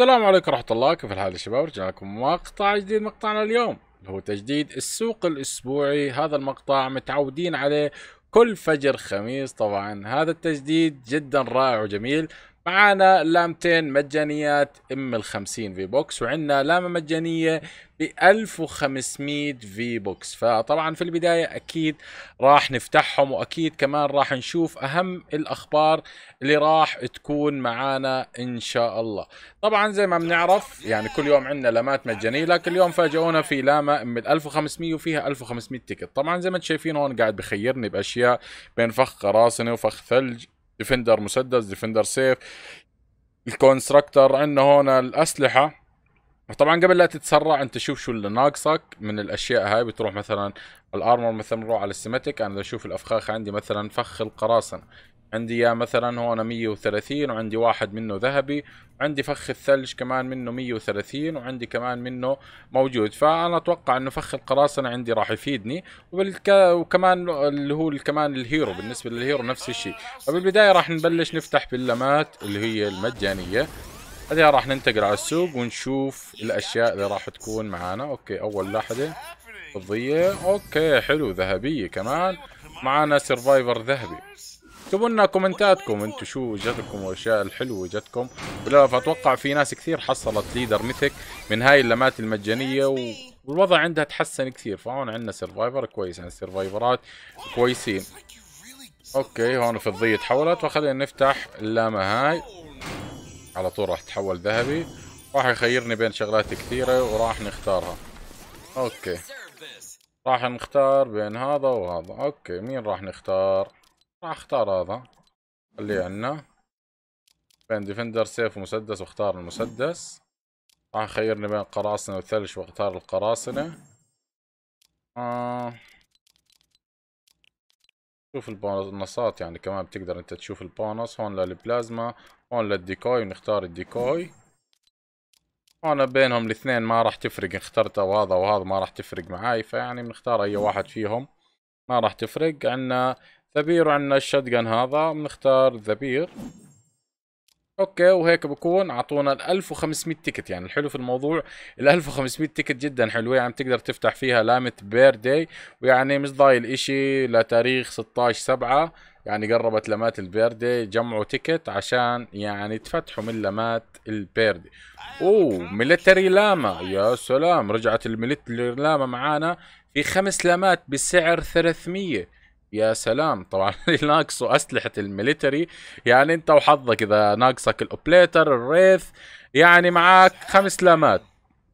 السلام عليكم ورحمة الله كيف الحال يا شباب رجعنا لكم مقطع جديد مقطعنا اليوم هو تجديد السوق الأسبوعي هذا المقطع متعودين عليه كل فجر خميس طبعا هذا التجديد جدا رائع وجميل معانا لامتين مجانيات ام ال 50 في بوكس وعندنا لامه مجانيه ب 1500 في بوكس فطبعا في البدايه اكيد راح نفتحهم واكيد كمان راح نشوف اهم الاخبار اللي راح تكون معانا ان شاء الله طبعا زي ما بنعرف يعني كل يوم عندنا لامات مجانيه لكن اليوم فاجئونا في لامه ام ال 1500 وفيها 1500 تيكت طبعا زي ما انتم شايفين هون قاعد بخيرني باشياء بين فخ قراصنه وفخ ثلج ديفندر مسدس ديفندر سيف الكونستراكتر عندنا هون الاسلحه طبعا قبل لا تتسرع انت شوف شو اللي ناقصك من الاشياء هاي بتروح مثلا الارمر مثلا نروح على السيماتيك انا اشوف الافخاخ عندي مثلا فخ القراصنه عندي يا مثلا هون 130 وعندي واحد منه ذهبي عندي فخ الثلج كمان منه 130 وعندي كمان منه موجود فانا اتوقع انه فخ القراصنه عندي راح يفيدني وبالك... وكمان اللي هو كمان الهيرو بالنسبه للهيرو نفس الشيء فبالبدايه راح نبلش نفتح باللمات اللي هي المجانيه هذه راح ننتقل على السوق ونشوف الاشياء اللي راح تكون معانا اوكي اول لحظه فضيه اوكي حلو ذهبيه كمان معانا سرفايفر ذهبي اكتبوا لنا كومنتاتكم انتم شو جاتكم والاشياء الحلوه جاتكم ولا فاتوقع في ناس كثير حصلت ليدر ميثك من هاي اللمات المجانيه و... والوضع عندها تحسن كثير فهون عندنا سرفايفر كويس يعني سرفايفرات كويسين اوكي هون فضيه تحولت فخلينا نفتح اللامه هاي على طول راح تتحول ذهبي راح يخيرني بين شغلات كثيره وراح نختارها اوكي راح نختار بين هذا وهذا اوكي مين راح نختار راح اختار هذا خليه عنا بين ديفندر سيف ومسدس واختار المسدس راح خيرني بين قراصنة وثلج واختار القراصنة آه. شوف البونصات يعني كمان بتقدر انت تشوف البونص هون للبلازما هون للديكوي بنختار الديكوي هون بينهم الاثنين ما راح تفرق اخترت او هذا وهذا ما راح تفرق معاي فيعني بنختار اي واحد فيهم ما راح تفرق عنا ذبير عندنا الشوت هذا بنختار ذبير اوكي وهيك بكون اعطونا ال 1500 تيكت يعني الحلو في الموضوع ال 1500 تيكت جدا حلوه يعني بتقدر تفتح فيها لامة بير داي ويعني مش ضايل اشي لتاريخ 16 7 يعني قربت لمات البيردي جمعوا تيكت عشان يعني تفتحوا من لمات البيردي اوه ميلتري لاما يا سلام رجعت الميلتري لاما معانا في خمس لامات بسعر 300 يا سلام طبعا ناقصوا اسلحه الميليتري يعني انت وحظك اذا ناقصك الاوبليتر الريث يعني معاك خمس لامات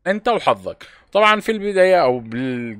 انت وحظك طبعا في البدايه او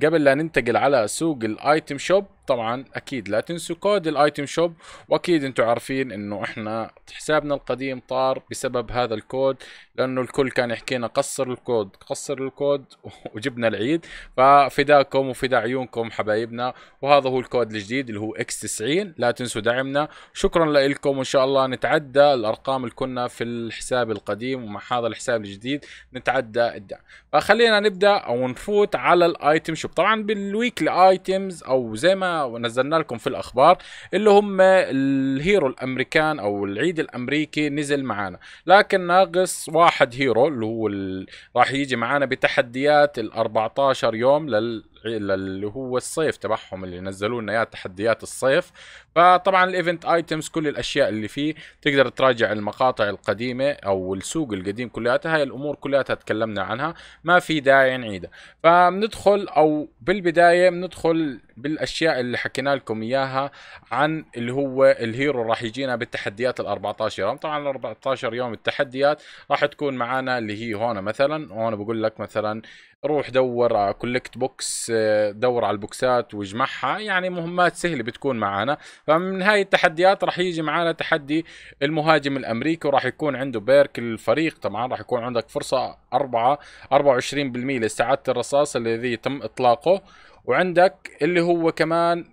قبل لا ننتقل على سوق الايتم شوب طبعا اكيد لا تنسوا كود الايتم شوب واكيد انتم عارفين انه احنا حسابنا القديم طار بسبب هذا الكود لانه الكل كان يحكينا قصر الكود قصر الكود وجبنا العيد ففداكم وفدا عيونكم حبايبنا وهذا هو الكود الجديد اللي هو اكس 90 لا تنسوا دعمنا شكرا لكم وان شاء الله نتعدى الارقام اللي كنا في الحساب القديم ومع هذا الحساب الجديد نتعدى الدعم فخلينا نبدا او نفوت على الايتم شوب طبعا بالويكلي ايتمز او زي ما ونزلنا لكم في الاخبار اللي هم الهيرو الامريكان او العيد الامريكي نزل معانا لكن ناقص واحد هيرو اللي هو ال... راح يجي معانا بتحديات ال 14 يوم لل اللي هو الصيف تبعهم اللي نزلوا لنا اياه تحديات الصيف فطبعا الايفنت ايتمز كل الاشياء اللي فيه تقدر تراجع المقاطع القديمه او السوق القديم كلياتها هاي الامور كلياتها تكلمنا عنها ما في داعي نعيدها فبندخل او بالبدايه بندخل بالاشياء اللي حكينا لكم اياها عن اللي هو الهيرو راح يجينا بالتحديات ال 14 يوم طبعا ال 14 يوم التحديات راح تكون معنا اللي هي هون مثلا هون بقول لك مثلا روح دور كولكت بوكس دور على البوكسات واجمعها يعني مهمات سهله بتكون معنا فمن هاي التحديات راح يجي معنا تحدي المهاجم الامريكي وراح يكون عنده بيرك الفريق طبعا راح يكون عندك فرصه 4 24% لاستعاده الرصاص الذي تم اطلاقه وعندك اللي هو كمان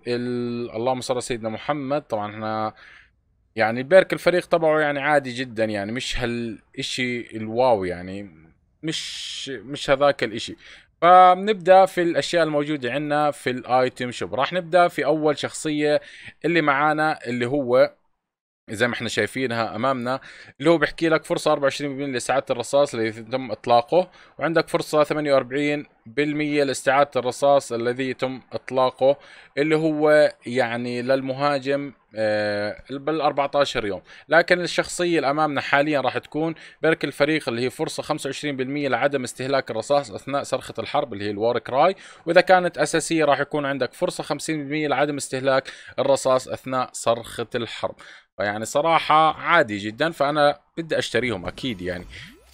اللهم صل على سيدنا محمد طبعا احنا يعني بيرك الفريق تبعه يعني عادي جدا يعني مش هالشيء الواو يعني مش مش هذاك الاشي فبنبدا في الاشياء الموجوده عندنا في الايتم شوب راح نبدا في اول شخصيه اللي معانا اللي هو زي ما احنا شايفينها امامنا اللي هو بيحكي لك فرصه 24% لاستعاده الرصاص الذي تم اطلاقه وعندك فرصه 48% لاستعاده الرصاص الذي تم اطلاقه اللي هو يعني للمهاجم آه، بال 14 يوم لكن الشخصيه اللي امامنا حاليا راح تكون برك الفريق اللي هي فرصه 25% لعدم استهلاك الرصاص اثناء صرخه الحرب اللي هي الوار كراي واذا كانت اساسيه راح يكون عندك فرصه 50% لعدم استهلاك الرصاص اثناء صرخه الحرب فيعني صراحه عادي جدا فانا بدي اشتريهم اكيد يعني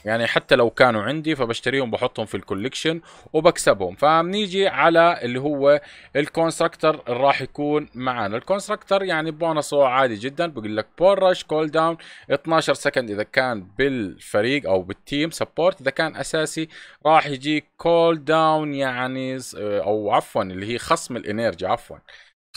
يعني حتى لو كانوا عندي فبشتريهم بحطهم في الكوليكشن وبكسبهم فبنيجي على اللي هو الكونستراكتر اللي راح يكون معنا الكونستراكتر يعني بونصه عادي جدا بقول لك بورش رش كول داون 12 سكند اذا كان بالفريق او بالتيم سبورت اذا كان اساسي راح يجي كول داون يعني او عفوا اللي هي خصم الانرجي عفوا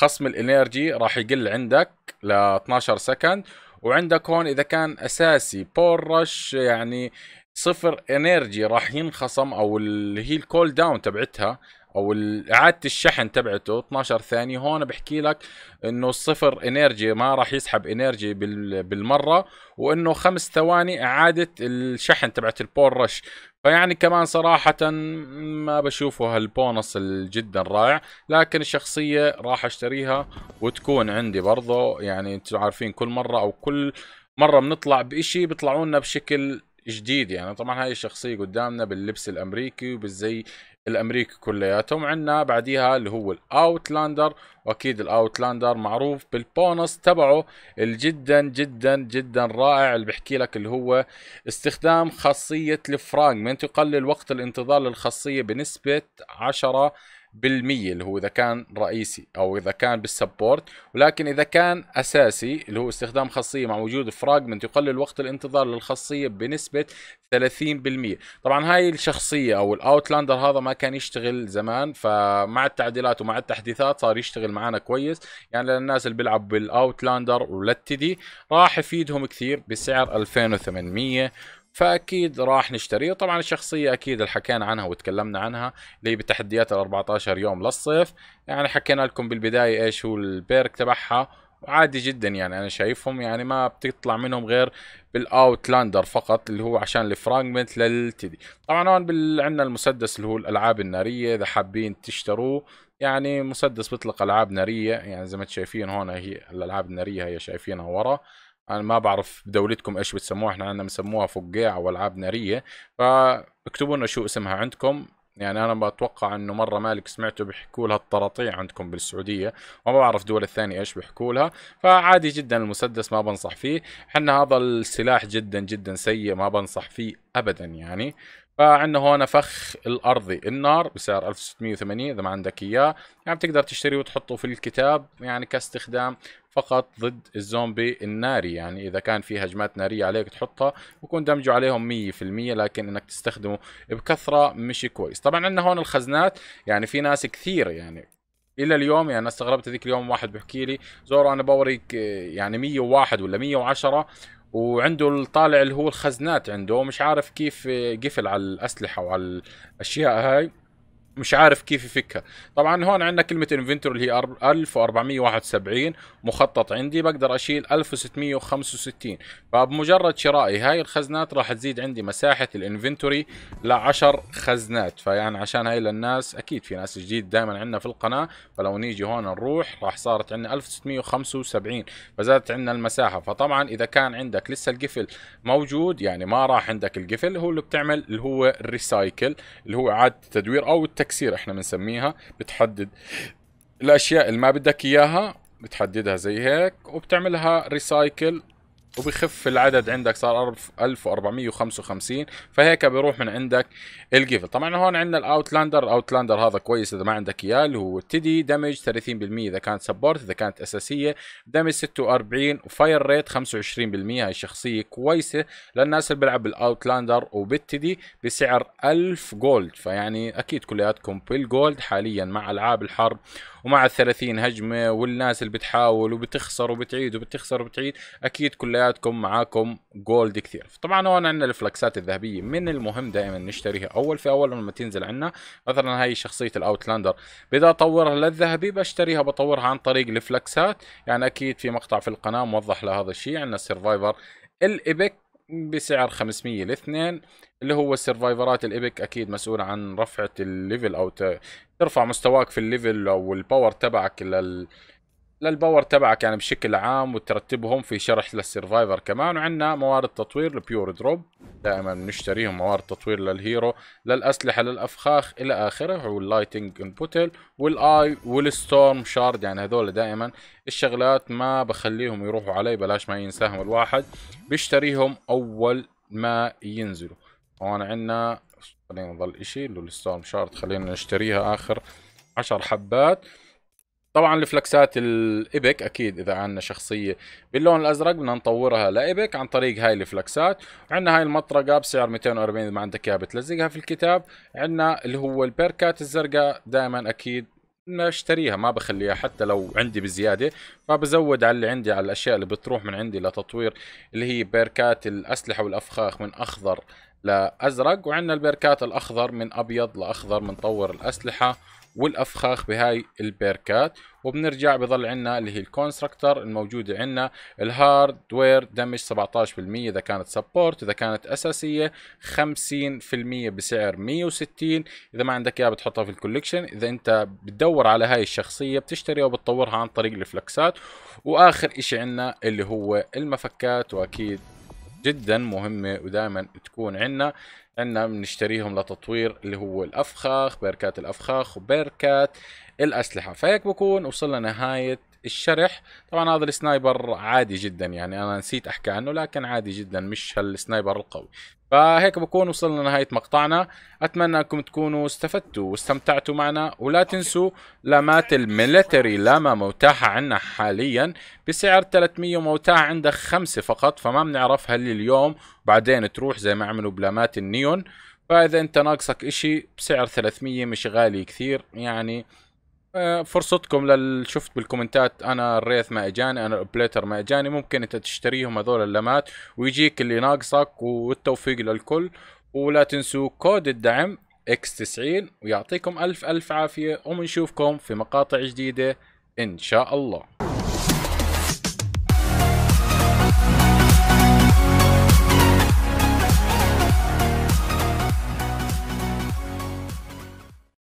خصم الانرجي راح يقل عندك ل 12 سكند وعندك هون اذا كان اساسي بور رش يعني صفر انرجي راح ينخصم او اللي هي الكول داون تبعتها او اعاده الشحن تبعته 12 ثانيه هون بحكي لك انه صفر انرجي ما راح يسحب انرجي بالمره وانه خمس ثواني اعاده الشحن تبعت البور رش فيعني كمان صراحة ما بشوفه هالبونص جدا رائع لكن الشخصية راح اشتريها وتكون عندي برضه يعني انتم عارفين كل مرة او كل مرة بنطلع بشيء بيطلعوا لنا بشكل جديد يعني طبعا هاي الشخصية قدامنا باللبس الامريكي وبالزي الامريكي كلياتهم عندنا بعديها اللي هو الاوتلاندر واكيد الاوتلاندر معروف بالبونص تبعه الجدا جدا جدا رائع اللي بحكي لك اللي هو استخدام خاصيه الفراغمنت يقلل وقت الانتظار للخاصيه بنسبه 10 بالمية اللي هو إذا كان رئيسي أو إذا كان بالسبورت ولكن إذا كان أساسي اللي هو استخدام خاصية مع وجود فراجمنت يقلل وقت الانتظار للخاصية بنسبة 30% طبعا هاي الشخصية أو الأوتلاندر هذا ما كان يشتغل زمان فمع التعديلات ومع التحديثات صار يشتغل معنا كويس يعني للناس اللي بيلعب بالأوتلاندر ولتدي راح يفيدهم كثير بسعر 2800 فاكيد راح نشتريه طبعا الشخصيه اكيد اللي حكينا عنها وتكلمنا عنها اللي هي بتحديات ال 14 يوم للصيف يعني حكينا لكم بالبدايه ايش هو البيرك تبعها عادي جدا يعني انا شايفهم يعني ما بتطلع منهم غير بالاوتلاندر فقط اللي هو عشان الفراجمنت للتدي طبعا هون عندنا المسدس اللي هو الالعاب الناريه اذا حابين تشتروه يعني مسدس بيطلق العاب ناريه يعني زي ما انتم شايفين هون هي الالعاب الناريه هي شايفينها ورا انا ما بعرف دولتكم ايش بتسموها احنا عندنا بنسموها فقاعه والعاب ناريه فاكتبوا لنا شو اسمها عندكم يعني انا بتوقع انه مره مالك سمعته بيحكوا لها الطراطيع عندكم بالسعوديه وما بعرف دول الثانيه ايش بيحكوا لها فعادي جدا المسدس ما بنصح فيه احنا هذا السلاح جدا جدا سيء ما بنصح فيه ابدا يعني فعندنا هون فخ الارضي النار بسعر 1680 اذا ما عندك اياه يعني بتقدر تشتريه وتحطه في الكتاب يعني كاستخدام فقط ضد الزومبي الناري يعني اذا كان في هجمات ناريه عليك تحطها ويكون دمجه عليهم 100% لكن انك تستخدمه بكثره مش كويس طبعا عندنا هون الخزنات يعني في ناس كثير يعني الى اليوم يعني انا استغربت هذيك اليوم واحد بحكي لي زورو انا بوريك يعني 101 ولا 110 وعنده الطالع اللي هو الخزنات عنده مش عارف كيف قفل على الاسلحه وعلى الاشياء هاي مش عارف كيف يفكها طبعا هون عندنا كلمة انفنتور اللي هي 1471 مخطط عندي بقدر اشيل 1665 فبمجرد شرائي هاي الخزنات راح تزيد عندي مساحة الانفنتوري لعشر 10 خزنات فيعني عشان هاي للناس اكيد في ناس جديد دائما عندنا في القناة فلو نيجي هون نروح راح صارت عندنا 1675 فزادت عندنا المساحة فطبعا اذا كان عندك لسه القفل موجود يعني ما راح عندك القفل هو اللي بتعمل اللي هو الريسايكل اللي هو اعادة تدوير او التدوير التكسير احنا بنسميها بتحدد الاشياء اللي ما بدك اياها بتحددها زي هيك وبتعملها ريسايكل وبيخف العدد عندك صار 1455 فهيك بيروح من عندك الجيفل طبعا هون عندنا الاوتلاندر الاوتلاندر هذا كويس اذا ما عندك اياه اللي هو تدي دمج 30% اذا كانت سبورت اذا كانت اساسيه دمج 46 وفاير ريت 25% هاي شخصيه كويسه للناس اللي بيلعب بالاوتلاندر وبالتيدي بسعر 1000 جولد فيعني اكيد كلياتكم بالجولد حاليا مع العاب الحرب ومع ال 30 هجمه والناس اللي بتحاول وبتخسر وبتعيد وبتخسر وبتعيد اكيد كلياتكم حياتكم معاكم جولد كثير طبعا هون عندنا الفلكسات الذهبيه من المهم دائما نشتريها اول في اول لما تنزل عندنا مثلا هاي شخصيه الاوتلاندر بدي اطورها للذهبي بشتريها بطورها عن طريق الفلكسات يعني اكيد في مقطع في القناه موضح لهذا الشيء عندنا السرفايفر الايبك بسعر 500 الاثنين اللي هو السرفايفرات الايبك اكيد مسؤوله عن رفعه الليفل او ترفع مستواك في الليفل او الباور تبعك لل للباور تبعك يعني بشكل عام وترتبهم في شرح للسرفايفر كمان وعندنا موارد تطوير البيور دروب دائما بنشتريهم موارد تطوير للهيرو للاسلحه للافخاخ الى اخره واللايتنج انبوتل والاي والستورم شارد يعني هذول دائما الشغلات ما بخليهم يروحوا علي بلاش ما ينساهم الواحد بيشتريهم اول ما ينزلوا هون عندنا خلينا نضل اشي للستورم شارد خلينا نشتريها اخر عشر حبات طبعا الفلكسات الايبك اكيد اذا عندنا شخصيه باللون الازرق بدنا نطورها لايبك عن طريق هاي الفلكسات عندنا هاي المطرقه بسعر 240 اذا ما عندك اياها بتلزقها في الكتاب عندنا اللي هو البيركات الزرقاء دائما اكيد اشتريها ما بخليها حتى لو عندي بزياده فبزود على اللي عندي على الاشياء اللي بتروح من عندي لتطوير اللي هي بيركات الاسلحه والافخاخ من اخضر لازرق وعندنا البيركات الاخضر من ابيض لاخضر بنطور الاسلحه والافخاخ بهاي البيركات وبنرجع بضل عندنا اللي هي الكونستراكتر الموجوده عندنا الهاردوير دمج 17% اذا كانت سبورت اذا كانت اساسيه 50% بسعر 160 اذا ما عندك اياها بتحطها في الكوليكشن اذا انت بتدور على هاي الشخصيه بتشتريها وبتطورها عن طريق الفلكسات واخر اشي عندنا اللي هو المفكات واكيد جدا مهمه ودائما تكون عندنا عندنا بنشتريهم لتطوير اللي هو الافخاخ بيركات الافخاخ وبيركات الاسلحه فهيك بكون وصلنا نهايه الشرح طبعا هذا السنايبر عادي جدا يعني انا نسيت احكي عنه لكن عادي جدا مش هالسنايبر القوي فهيك بكون وصلنا لنهاية مقطعنا أتمنى أنكم تكونوا استفدتوا واستمتعتوا معنا ولا تنسوا لامات الميلتري لاما متاحة عنا حاليا بسعر 300 ومتاحة عندك خمسة فقط فما بنعرفها لليوم بعدين تروح زي ما عملوا بلامات النيون فإذا أنت ناقصك إشي بسعر 300 مش غالي كثير يعني آه، فرصتكم للشفت بالكومنتات انا الريث ما اجاني انا البليتر ما اجاني ممكن انت تشتريهم هذول اللمات ويجيك اللي ناقصك والتوفيق للكل ولا تنسوا كود الدعم اكس 90 ويعطيكم الف الف عافيه ومنشوفكم في مقاطع جديده ان شاء الله